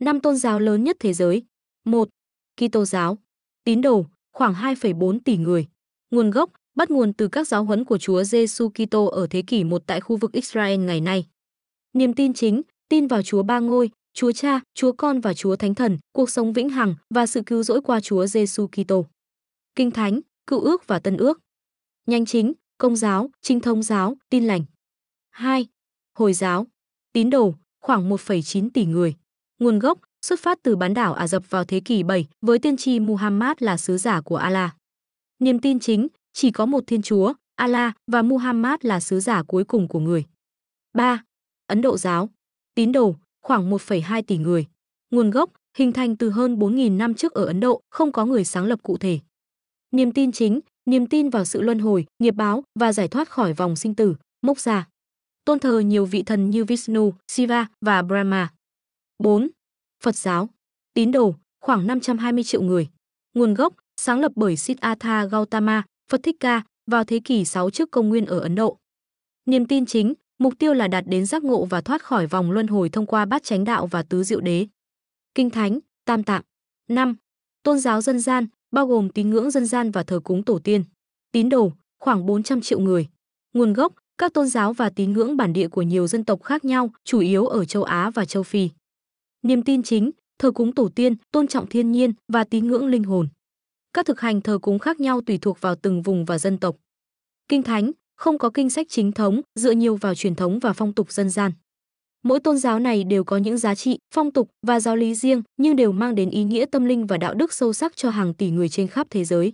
năm tôn giáo lớn nhất thế giới. 1. Kitô giáo. Tín đồ khoảng 2,4 tỷ người. Nguồn gốc bắt nguồn từ các giáo huấn của Chúa Giêsu Kitô ở thế kỷ 1 tại khu vực Israel ngày nay. Niềm tin chính, tin vào Chúa Ba Ngôi, Chúa Cha, Chúa Con và Chúa Thánh Thần, cuộc sống vĩnh hằng và sự cứu rỗi qua Chúa Giêsu Kitô. Kinh Thánh, Cựu ước và Tân ước. Nhanh chính, Công giáo, Trinh thống giáo, Tin lành. 2. Hồi giáo. Tín đồ khoảng 1,9 tỷ người. Nguồn gốc xuất phát từ bán đảo Ả Rập vào thế kỷ 7 với tiên tri Muhammad là sứ giả của Allah. Niềm tin chính chỉ có một thiên chúa, Allah và Muhammad là sứ giả cuối cùng của người. 3. Ấn Độ giáo. Tín đồ khoảng 1,2 tỷ người. Nguồn gốc hình thành từ hơn 4.000 năm trước ở Ấn Độ, không có người sáng lập cụ thể. Niềm tin chính, niềm tin vào sự luân hồi, nghiệp báo và giải thoát khỏi vòng sinh tử, mốc già. Tôn thờ nhiều vị thần như Vishnu, Shiva và Brahma. 4. Phật giáo Tín đồ khoảng 520 triệu người. Nguồn gốc sáng lập bởi Siddhartha Gautama, Phật Thích Ca vào thế kỷ 6 trước công nguyên ở Ấn Độ. Niềm tin chính, mục tiêu là đạt đến giác ngộ và thoát khỏi vòng luân hồi thông qua bát chánh đạo và tứ diệu đế. Kinh thánh, Tam tạng. 5. Tôn giáo dân gian bao gồm tín ngưỡng dân gian và thờ cúng tổ tiên. Tín đồ khoảng 400 triệu người. Nguồn gốc các tôn giáo và tín ngưỡng bản địa của nhiều dân tộc khác nhau, chủ yếu ở châu Á và châu Phi niềm tin chính, thờ cúng tổ tiên, tôn trọng thiên nhiên và tín ngưỡng linh hồn. Các thực hành thờ cúng khác nhau tùy thuộc vào từng vùng và dân tộc. Kinh thánh không có kinh sách chính thống, dựa nhiều vào truyền thống và phong tục dân gian. Mỗi tôn giáo này đều có những giá trị, phong tục và giáo lý riêng, nhưng đều mang đến ý nghĩa tâm linh và đạo đức sâu sắc cho hàng tỷ người trên khắp thế giới.